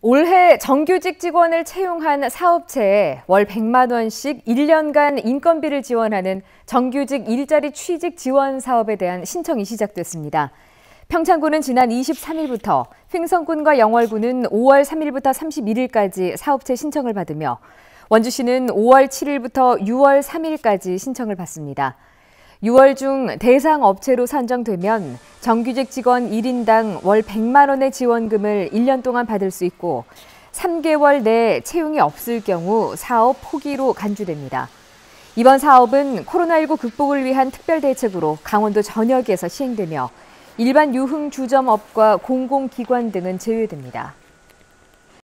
올해 정규직 직원을 채용한 사업체에 월 100만 원씩 1년간 인건비를 지원하는 정규직 일자리 취직 지원 사업에 대한 신청이 시작됐습니다. 평창군은 지난 23일부터 횡성군과 영월군은 5월 3일부터 31일까지 사업체 신청을 받으며 원주시는 5월 7일부터 6월 3일까지 신청을 받습니다. 6월 중 대상 업체로 산정되면 정규직 직원 1인당 월 100만 원의 지원금을 1년 동안 받을 수 있고 3개월 내 채용이 없을 경우 사업 포기로 간주됩니다. 이번 사업은 코로나19 극복을 위한 특별 대책으로 강원도 전역에서 시행되며 일반 유흥 주점업과 공공기관 등은 제외됩니다.